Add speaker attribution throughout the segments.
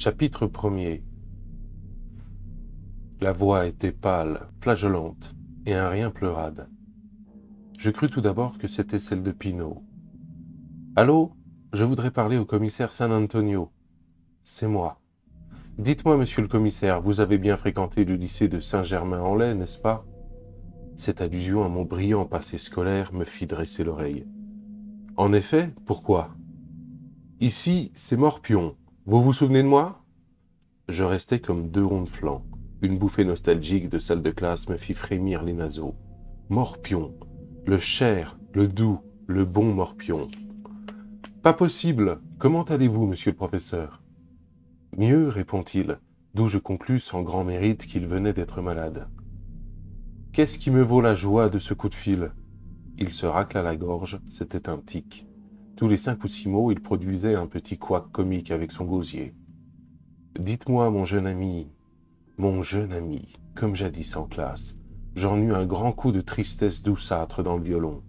Speaker 1: Chapitre 1er La voix était pâle, flagellante, et un rien pleurade. Je crus tout d'abord que c'était celle de Pinault. Allô Je voudrais parler au commissaire San Antonio. C'est moi. Dites-moi, monsieur le commissaire, vous avez bien fréquenté le lycée de Saint-Germain-en-Laye, n'est-ce pas Cette allusion à mon brillant passé scolaire me fit dresser l'oreille. En effet, pourquoi Ici, c'est Morpion, vous vous souvenez de moi Je restais comme deux ronds de flanc. Une bouffée nostalgique de salle de classe me fit frémir les naseaux. Morpion. Le cher, le doux, le bon morpion. Pas possible. Comment allez-vous, monsieur le professeur Mieux, répond-il, d'où je conclus sans grand mérite qu'il venait d'être malade. Qu'est-ce qui me vaut la joie de ce coup de fil Il se racla la gorge, c'était un tic. Tous les cinq ou six mots, il produisait un petit couac comique avec son gosier. Dites-moi, mon jeune ami, mon jeune ami, comme jadis en classe, j'en eus un grand coup de tristesse douceâtre dans le violon.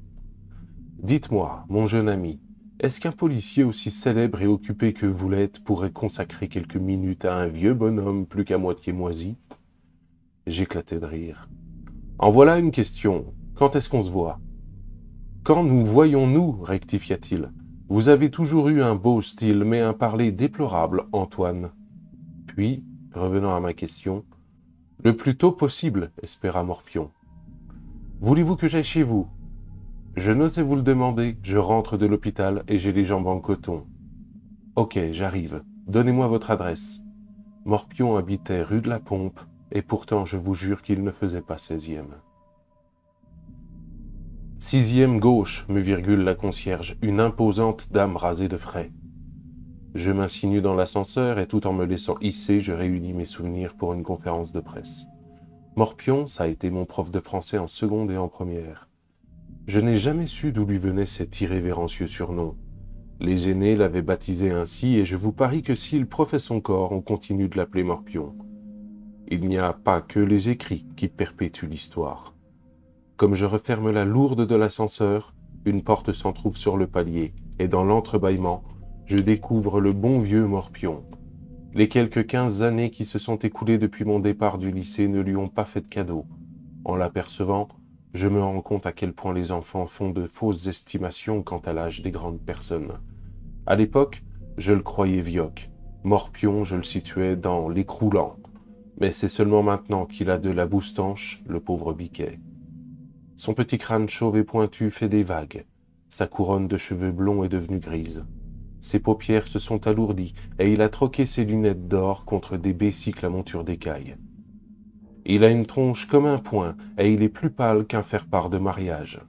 Speaker 1: Dites-moi, mon jeune ami, est-ce qu'un policier aussi célèbre et occupé que vous l'êtes pourrait consacrer quelques minutes à un vieux bonhomme plus qu'à moitié moisi J'éclatais de rire. En voilà une question. Quand est-ce qu'on se voit Quand nous voyons-nous rectifia-t-il. Vous avez toujours eu un beau style, mais un parler déplorable, Antoine. Puis, revenant à ma question, le plus tôt possible, espéra Morpion. Voulez-vous que j'aille chez vous Je n'osais vous le demander, je rentre de l'hôpital et j'ai les jambes en coton. Ok, j'arrive. Donnez-moi votre adresse. Morpion habitait rue de la Pompe, et pourtant je vous jure qu'il ne faisait pas 16e. Sixième gauche, me virgule la concierge, une imposante dame rasée de frais. Je m'insinue dans l'ascenseur et tout en me laissant hisser, je réunis mes souvenirs pour une conférence de presse. Morpion, ça a été mon prof de français en seconde et en première. Je n'ai jamais su d'où lui venait cet irrévérencieux surnom. Les aînés l'avaient baptisé ainsi et je vous parie que s'il professe son corps, on continue de l'appeler Morpion. Il n'y a pas que les écrits qui perpétuent l'histoire. Comme je referme la lourde de l'ascenseur, une porte s'en trouve sur le palier, et dans l'entrebâillement, je découvre le bon vieux Morpion. Les quelques quinze années qui se sont écoulées depuis mon départ du lycée ne lui ont pas fait de cadeau. En l'apercevant, je me rends compte à quel point les enfants font de fausses estimations quant à l'âge des grandes personnes. À l'époque, je le croyais vioque. Morpion, je le situais dans l'écroulant. Mais c'est seulement maintenant qu'il a de la boustanche, le pauvre biquet. Son petit crâne chauve et pointu fait des vagues. Sa couronne de cheveux blonds est devenue grise. Ses paupières se sont alourdies et il a troqué ses lunettes d'or contre des bicycles à monture d'écailles. Il a une tronche comme un poing et il est plus pâle qu'un fer-part de mariage.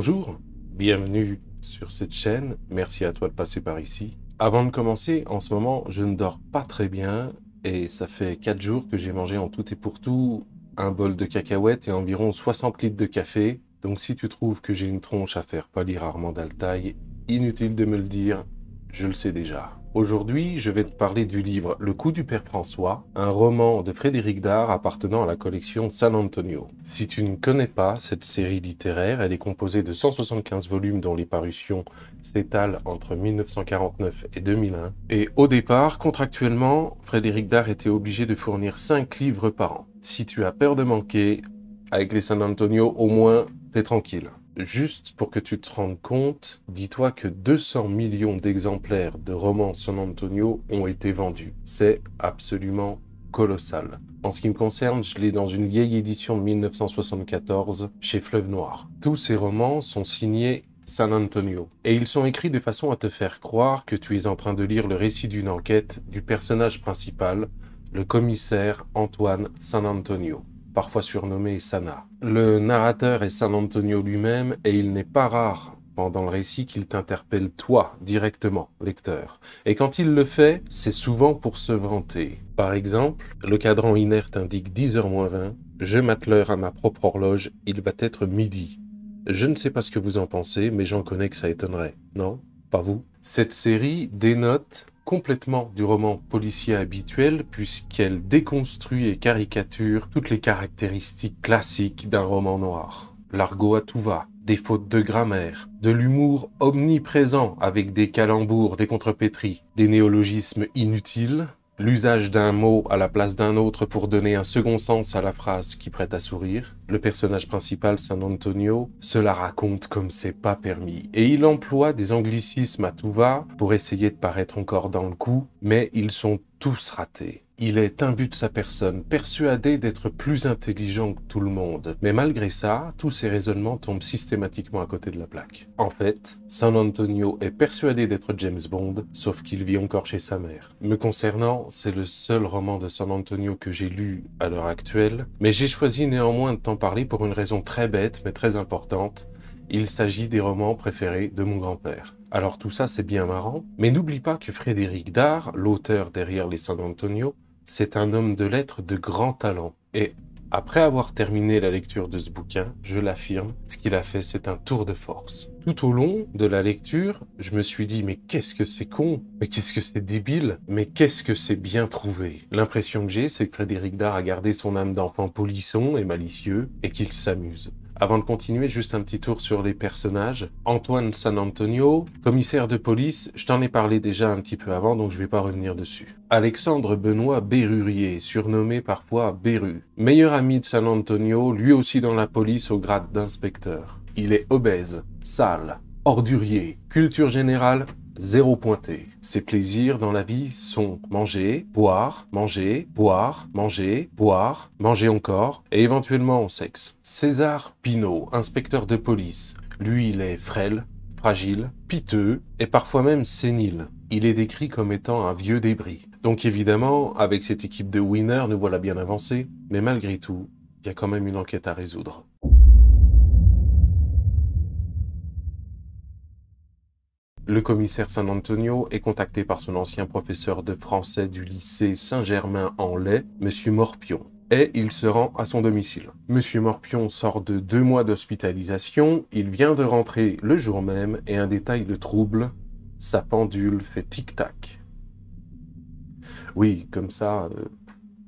Speaker 1: Bonjour, bienvenue sur cette chaîne, merci à toi de passer par ici. Avant de commencer, en ce moment, je ne dors pas très bien et ça fait 4 jours que j'ai mangé en tout et pour tout un bol de cacahuètes et environ 60 litres de café. Donc si tu trouves que j'ai une tronche à faire pâlir rarement d'altaï, inutile de me le dire, je le sais déjà. Aujourd'hui, je vais te parler du livre Le coup du père François, un roman de Frédéric Dard appartenant à la collection San Antonio. Si tu ne connais pas cette série littéraire, elle est composée de 175 volumes dont les parutions s'étalent entre 1949 et 2001. Et au départ, contractuellement, Frédéric Dard était obligé de fournir 5 livres par an. Si tu as peur de manquer, avec les San Antonio, au moins, t'es tranquille. Juste pour que tu te rendes compte, dis-toi que 200 millions d'exemplaires de romans San Antonio ont été vendus. C'est absolument colossal. En ce qui me concerne, je l'ai dans une vieille édition de 1974 chez Fleuve Noir. Tous ces romans sont signés San Antonio. Et ils sont écrits de façon à te faire croire que tu es en train de lire le récit d'une enquête du personnage principal, le commissaire Antoine San Antonio parfois surnommé Sana. Le narrateur est San Antonio lui-même et il n'est pas rare pendant le récit qu'il t'interpelle toi directement, lecteur. Et quand il le fait, c'est souvent pour se vanter. Par exemple, le cadran inerte indique 10h20, je mate à ma propre horloge, il va être midi. Je ne sais pas ce que vous en pensez, mais j'en connais que ça étonnerait. Non Pas vous Cette série dénote complètement du roman policier habituel puisqu'elle déconstruit et caricature toutes les caractéristiques classiques d'un roman noir. L'argot à tout va, des fautes de grammaire, de l'humour omniprésent avec des calembours, des contrepétries, des néologismes inutiles, l'usage d'un mot à la place d'un autre pour donner un second sens à la phrase qui prête à sourire. Le personnage principal, San Antonio, se la raconte comme c'est pas permis. Et il emploie des anglicismes à tout va pour essayer de paraître encore dans le coup, mais ils sont tous ratés. Il est imbu de sa personne, persuadé d'être plus intelligent que tout le monde. Mais malgré ça, tous ses raisonnements tombent systématiquement à côté de la plaque. En fait, San Antonio est persuadé d'être James Bond, sauf qu'il vit encore chez sa mère. Me concernant, c'est le seul roman de San Antonio que j'ai lu à l'heure actuelle, mais j'ai choisi néanmoins de t'en parler pour une raison très bête mais très importante. Il s'agit des romans préférés de mon grand-père. Alors tout ça c'est bien marrant, mais n'oublie pas que Frédéric Dard, l'auteur derrière les San Antonio, c'est un homme de lettres de grand talent. Et après avoir terminé la lecture de ce bouquin, je l'affirme, ce qu'il a fait, c'est un tour de force tout au long de la lecture, je me suis dit mais qu'est-ce que c'est con, mais qu'est-ce que c'est débile, mais qu'est-ce que c'est bien trouvé. L'impression que j'ai, c'est que Frédéric Dard a gardé son âme d'enfant polisson et malicieux et qu'il s'amuse. Avant de continuer, juste un petit tour sur les personnages. Antoine San Antonio, commissaire de police, je t'en ai parlé déjà un petit peu avant, donc je vais pas revenir dessus. Alexandre Benoît Berrurier, surnommé parfois Beru. Meilleur ami de San Antonio, lui aussi dans la police au grade d'inspecteur. Il est obèse, sale, ordurier, culture générale, zéro pointé. Ses plaisirs dans la vie sont manger, boire, manger, boire, manger, boire, manger encore, et éventuellement au sexe. César Pinault, inspecteur de police, lui il est frêle, fragile, piteux et parfois même sénile. Il est décrit comme étant un vieux débris. Donc évidemment, avec cette équipe de winners, nous voilà bien avancés, mais malgré tout, il y a quand même une enquête à résoudre. Le commissaire San Antonio est contacté par son ancien professeur de français du lycée Saint-Germain-en-Laye, M. Morpion, et il se rend à son domicile. Monsieur Morpion sort de deux mois d'hospitalisation, il vient de rentrer le jour même et un détail de trouble, sa pendule fait tic-tac. Oui, comme ça. Euh,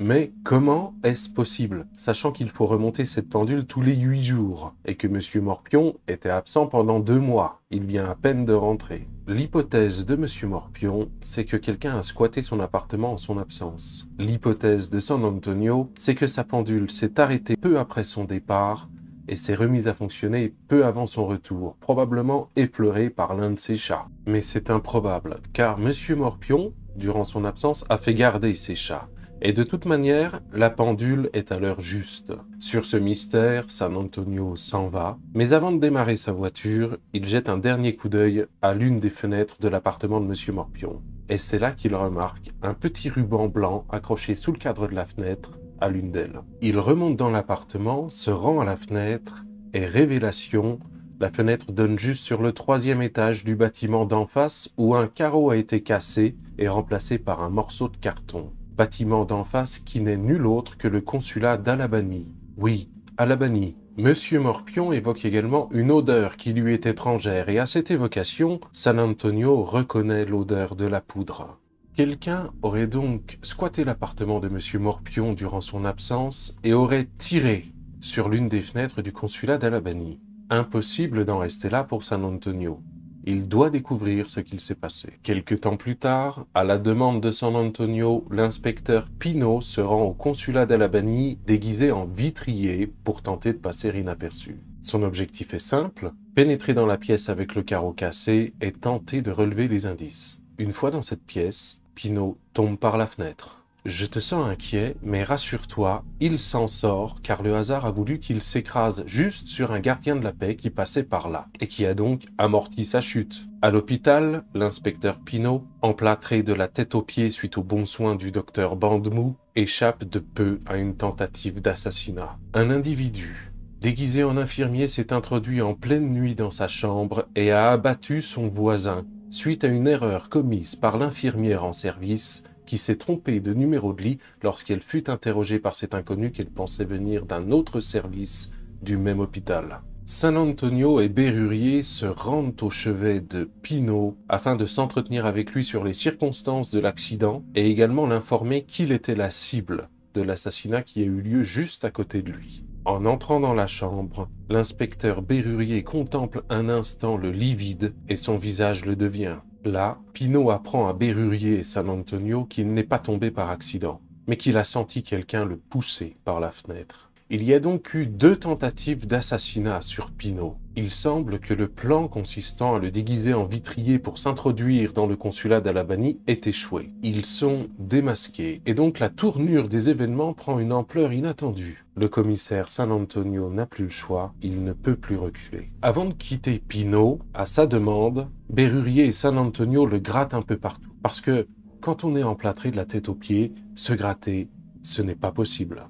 Speaker 1: mais comment est-ce possible, sachant qu'il faut remonter cette pendule tous les huit jours et que Monsieur Morpion était absent pendant deux mois Il vient à peine de rentrer. L'hypothèse de Monsieur Morpion, c'est que quelqu'un a squatté son appartement en son absence. L'hypothèse de San Antonio, c'est que sa pendule s'est arrêtée peu après son départ et s'est remise à fonctionner peu avant son retour, probablement effleurée par l'un de ses chats. Mais c'est improbable, car Monsieur Morpion, durant son absence, a fait garder ses chats. Et de toute manière, la pendule est à l'heure juste. Sur ce mystère, San Antonio s'en va, mais avant de démarrer sa voiture, il jette un dernier coup d'œil à l'une des fenêtres de l'appartement de Monsieur Morpion. Et c'est là qu'il remarque un petit ruban blanc accroché sous le cadre de la fenêtre à l'une d'elles. Il remonte dans l'appartement, se rend à la fenêtre, et révélation, la fenêtre donne juste sur le troisième étage du bâtiment d'en face où un carreau a été cassé et remplacé par un morceau de carton bâtiment d'en face qui n'est nul autre que le consulat d'Alabani. Oui, Alabani. Monsieur Morpion évoque également une odeur qui lui est étrangère et à cette évocation, San Antonio reconnaît l'odeur de la poudre. Quelqu'un aurait donc squatté l'appartement de Monsieur Morpion durant son absence et aurait tiré sur l'une des fenêtres du consulat d'Alabani. Impossible d'en rester là pour San Antonio il doit découvrir ce qu'il s'est passé. Quelque temps plus tard, à la demande de San Antonio, l'inspecteur Pino se rend au consulat d'Albanie déguisé en vitrier pour tenter de passer inaperçu. Son objectif est simple, pénétrer dans la pièce avec le carreau cassé et tenter de relever les indices. Une fois dans cette pièce, Pino tombe par la fenêtre. Je te sens inquiet, mais rassure-toi, il s'en sort car le hasard a voulu qu'il s'écrase juste sur un gardien de la paix qui passait par là et qui a donc amorti sa chute. À l'hôpital, l'inspecteur Pinault, emplâtré de la tête aux pieds suite aux bons soins du docteur Bandemou, échappe de peu à une tentative d'assassinat. Un individu, déguisé en infirmier, s'est introduit en pleine nuit dans sa chambre et a abattu son voisin suite à une erreur commise par l'infirmière en service qui s'est trompée de numéro de lit lorsqu'elle fut interrogée par cet inconnu qu'elle pensait venir d'un autre service du même hôpital. San Antonio et Berrurier se rendent au chevet de Pino afin de s'entretenir avec lui sur les circonstances de l'accident et également l'informer qu'il était la cible de l'assassinat qui a eu lieu juste à côté de lui. En entrant dans la chambre, l'inspecteur Berrurier contemple un instant le livide et son visage le devient Là, Pinot apprend à Berrurier et San Antonio qu'il n'est pas tombé par accident, mais qu'il a senti quelqu'un le pousser par la fenêtre. Il y a donc eu deux tentatives d'assassinat sur Pinot, il semble que le plan consistant à le déguiser en vitrier pour s'introduire dans le consulat d'Alabani est échoué. Ils sont démasqués et donc la tournure des événements prend une ampleur inattendue. Le commissaire San Antonio n'a plus le choix, il ne peut plus reculer. Avant de quitter Pino, à sa demande, Berrurier et San Antonio le grattent un peu partout. Parce que quand on est emplâtré de la tête aux pieds, se gratter, ce n'est pas possible.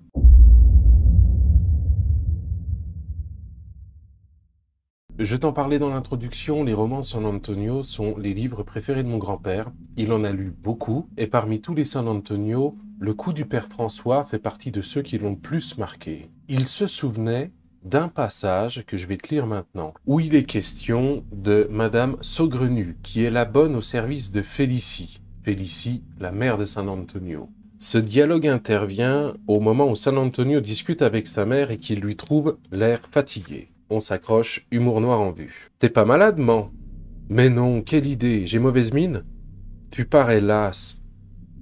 Speaker 1: Je t'en parlais dans l'introduction, les romans San Antonio sont les livres préférés de mon grand-père. Il en a lu beaucoup, et parmi tous les San Antonio, le coup du père François fait partie de ceux qui l'ont le plus marqué. Il se souvenait d'un passage que je vais te lire maintenant, où il est question de Madame Saugrenu, qui est la bonne au service de Félicie, Félicie, la mère de San Antonio. Ce dialogue intervient au moment où San Antonio discute avec sa mère et qu'il lui trouve l'air fatigué on s'accroche, humour noir en vue. T'es pas malade, man Mais non, quelle idée, j'ai mauvaise mine Tu parais las.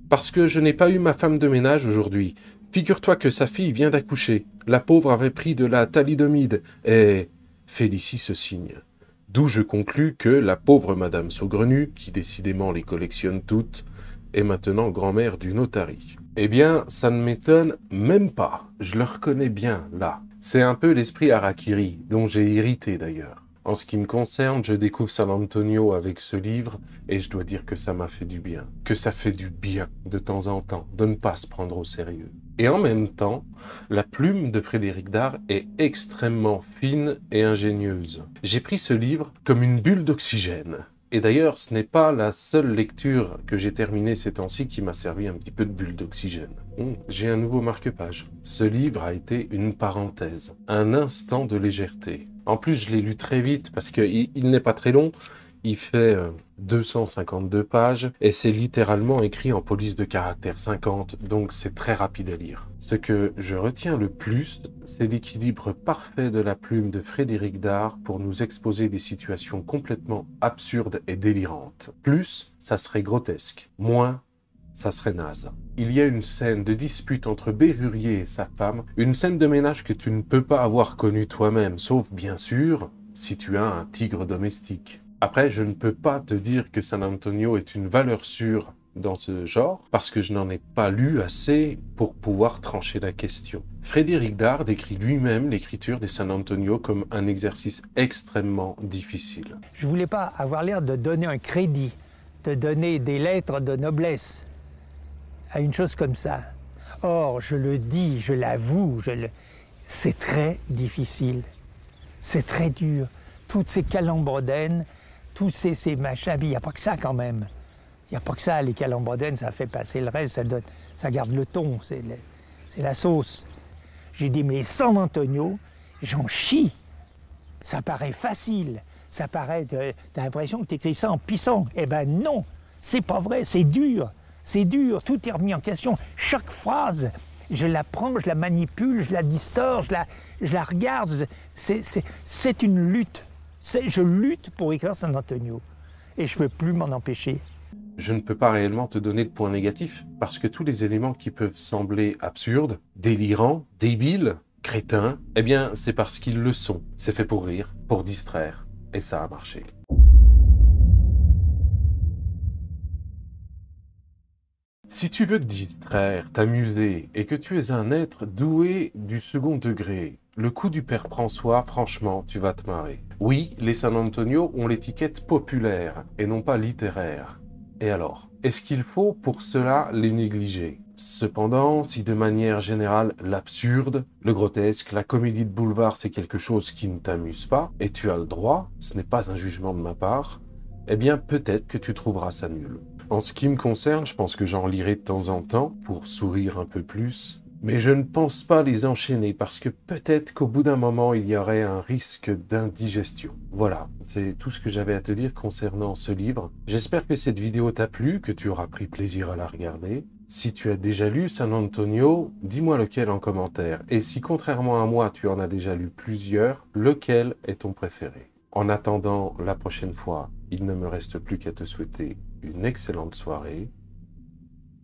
Speaker 1: Parce que je n'ai pas eu ma femme de ménage aujourd'hui. Figure-toi que sa fille vient d'accoucher. La pauvre avait pris de la thalidomide et... Eh, félicie se signe. D'où je conclus que la pauvre Madame Saugrenue, qui décidément les collectionne toutes, est maintenant grand-mère du notari. Eh bien, ça ne m'étonne même pas. Je le reconnais bien, là. C'est un peu l'esprit Arakiri dont j'ai irrité d'ailleurs. En ce qui me concerne, je découvre San Antonio avec ce livre et je dois dire que ça m'a fait du bien. Que ça fait du bien de temps en temps de ne pas se prendre au sérieux. Et en même temps, la plume de Frédéric Dard est extrêmement fine et ingénieuse. J'ai pris ce livre comme une bulle d'oxygène. Et d'ailleurs, ce n'est pas la seule lecture que j'ai terminée ces temps-ci qui m'a servi un petit peu de bulle d'oxygène. Hmm, j'ai un nouveau marque-page. Ce livre a été une parenthèse, un instant de légèreté. En plus, je l'ai lu très vite parce qu'il n'est pas très long. Il fait... Euh, 252 pages et c'est littéralement écrit en police de caractère 50, donc c'est très rapide à lire. Ce que je retiens le plus, c'est l'équilibre parfait de la plume de Frédéric Dard pour nous exposer des situations complètement absurdes et délirantes. Plus, ça serait grotesque. Moins, ça serait naze. Il y a une scène de dispute entre Berrurier et sa femme, une scène de ménage que tu ne peux pas avoir connue toi-même, sauf bien sûr si tu as un tigre domestique. Après, je ne peux pas te dire que San Antonio est une valeur sûre dans ce genre parce que je n'en ai pas lu assez pour pouvoir trancher la question. Frédéric Dard décrit lui-même l'écriture des San Antonio comme un exercice extrêmement difficile. Je voulais pas avoir l'air de donner un crédit, de donner des lettres de noblesse à une chose comme ça. Or, je le dis, je l'avoue, je le... c'est très difficile, c'est très dur. Toutes ces calembredaines, tous ces, machins. il n'y a pas que ça quand même. Il n'y a pas que ça. Les calambodaines, ça fait passer le reste, ça, ça garde le ton, c'est la sauce. J'ai dit, mais sans Antonio, j'en chie. Ça paraît facile. Ça paraît. T'as l'impression que t'écris ça en pissant. Eh ben non, c'est pas vrai, c'est dur. C'est dur, tout est remis en question. Chaque phrase, je la prends, je la manipule, je la distors, je la regarde. C'est une lutte. Je lutte pour écrire San Antonio et je ne peux plus m'en empêcher. Je ne peux pas réellement te donner de points négatifs parce que tous les éléments qui peuvent sembler absurdes, délirants, débiles, crétins, eh bien, c'est parce qu'ils le sont. C'est fait pour rire, pour distraire et ça a marché. Si tu veux te distraire, t'amuser, et que tu es un être doué du second degré, le coup du père François, franchement, tu vas te marrer. Oui, les San Antonio ont l'étiquette populaire et non pas littéraire. Et alors Est-ce qu'il faut pour cela les négliger Cependant, si de manière générale l'absurde, le grotesque, la comédie de boulevard c'est quelque chose qui ne t'amuse pas, et tu as le droit, ce n'est pas un jugement de ma part, eh bien peut-être que tu trouveras ça nul. En ce qui me concerne, je pense que j'en lirai de temps en temps pour sourire un peu plus, mais je ne pense pas les enchaîner parce que peut-être qu'au bout d'un moment, il y aurait un risque d'indigestion. Voilà, c'est tout ce que j'avais à te dire concernant ce livre. J'espère que cette vidéo t'a plu, que tu auras pris plaisir à la regarder. Si tu as déjà lu San Antonio, dis-moi lequel en commentaire. Et si contrairement à moi, tu en as déjà lu plusieurs, lequel est ton préféré En attendant la prochaine fois, il ne me reste plus qu'à te souhaiter une excellente soirée.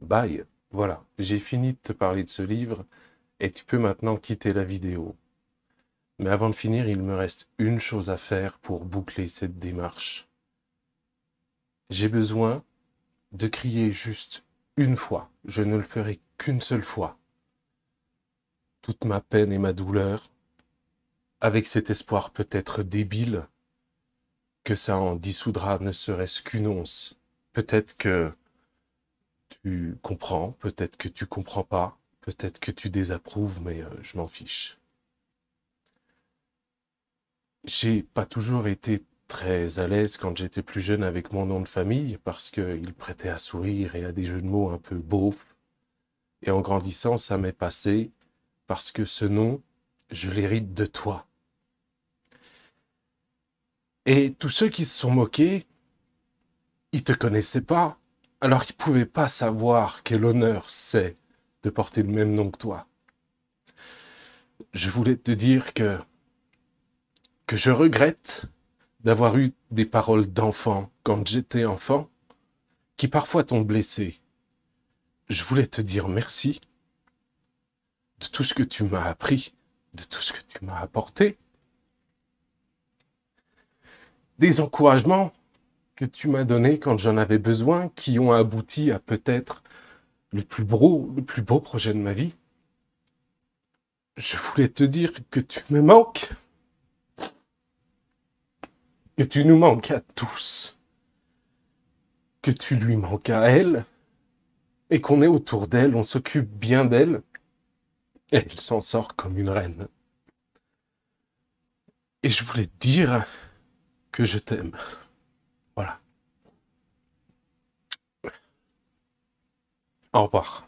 Speaker 1: Bye voilà, j'ai fini de te parler de ce livre et tu peux maintenant quitter la vidéo. Mais avant de finir, il me reste une chose à faire pour boucler cette démarche. J'ai besoin de crier juste une fois. Je ne le ferai qu'une seule fois. Toute ma peine et ma douleur, avec cet espoir peut-être débile que ça en dissoudra ne serait-ce qu'une once. Peut-être que comprends, peut-être que tu comprends pas, peut-être que tu désapprouves, mais euh, je m'en fiche. J'ai pas toujours été très à l'aise quand j'étais plus jeune avec mon nom de famille parce qu'il prêtait à sourire et à des jeux de mots un peu beaux. Et en grandissant, ça m'est passé parce que ce nom, je l'hérite de toi. Et tous ceux qui se sont moqués, ils te connaissaient pas, alors qu'il ne pouvait pas savoir quel honneur c'est de porter le même nom que toi. Je voulais te dire que, que je regrette d'avoir eu des paroles d'enfant quand j'étais enfant, qui parfois t'ont blessé. Je voulais te dire merci de tout ce que tu m'as appris, de tout ce que tu m'as apporté. Des encouragements que tu m'as donné quand j'en avais besoin, qui ont abouti à peut-être le plus beau, le plus beau projet de ma vie. Je voulais te dire que tu me manques. Que tu nous manques à tous. Que tu lui manques à elle. Et qu'on est autour d'elle, on s'occupe bien d'elle. Et elle s'en sort comme une reine. Et je voulais te dire que je t'aime. Voilà. Au revoir.